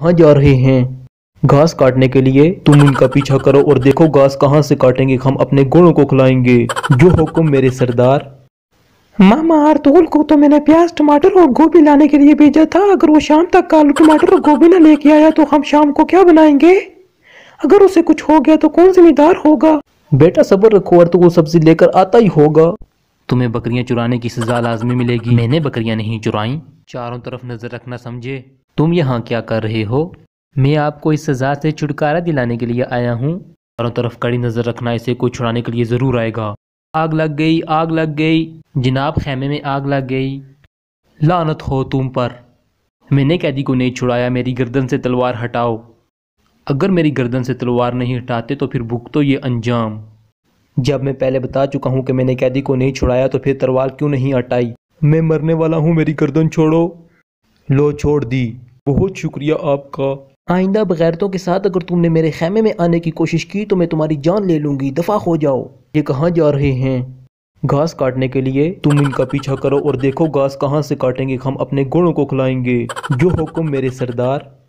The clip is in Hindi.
कहाँ जा रहे हैं घास काटने के लिए तुम उनका पीछा करो और देखो घास कहाँ से काटेंगे हम अपने गुणों को खिलाएंगे जो हुक्म मेरे सरदार मामा अरतुल को तो मैंने प्याज टमाटर और गोभी लाने के लिए भेजा था अगर वो शाम तक आलू टमाटर और गोभी ना लेके आया तो हम शाम को क्या बनाएंगे अगर उसे कुछ हो गया तो कौन जिम्मेदार होगा बेटा सब्र रखो अरतुल तो सब्जी लेकर आता ही होगा तुम्हें बकरियां चुराने की सजा लाजमी मिलेगी मैंने बकरियां नहीं चुराई चारों तरफ नजर रखना समझे तुम यहाँ क्या कर रहे हो मैं आपको इस सज़ा से छुटकारा दिलाने के लिए आया हूँ चारों तरफ कड़ी नज़र रखना इसे कोई छुड़ाने के लिए ज़रूर आएगा आग लग गई आग लग गई जनाब खेमे में आग लग गई लानत हो तुम पर मैंने कैदी को नहीं छुड़ाया मेरी गर्दन से तलवार हटाओ अगर मेरी गर्दन से तलवार नहीं हटाते तो फिर भुगतो तो ये अंजाम जब मैं पहले बता चुका हूँ कि मैंने कैदी को नहीं छुड़ाया तो फिर तलवार क्यों नहीं हटाई मैं मरने वाला हूँ मेरी गर्दन छोड़ो लो छोड़ दी बहुत शुक्रिया आपका आइंदा बगैरतों के साथ अगर तुमने मेरे खेमे में आने की कोशिश की तो मैं तुम्हारी जान ले लूंगी दफा हो जाओ ये कहाँ जा रहे हैं घास काटने के लिए तुम इनका पीछा करो और देखो घास कहाँ से काटेंगे हम अपने घोड़ों को खिलाएंगे जो हुक्म मेरे सरदार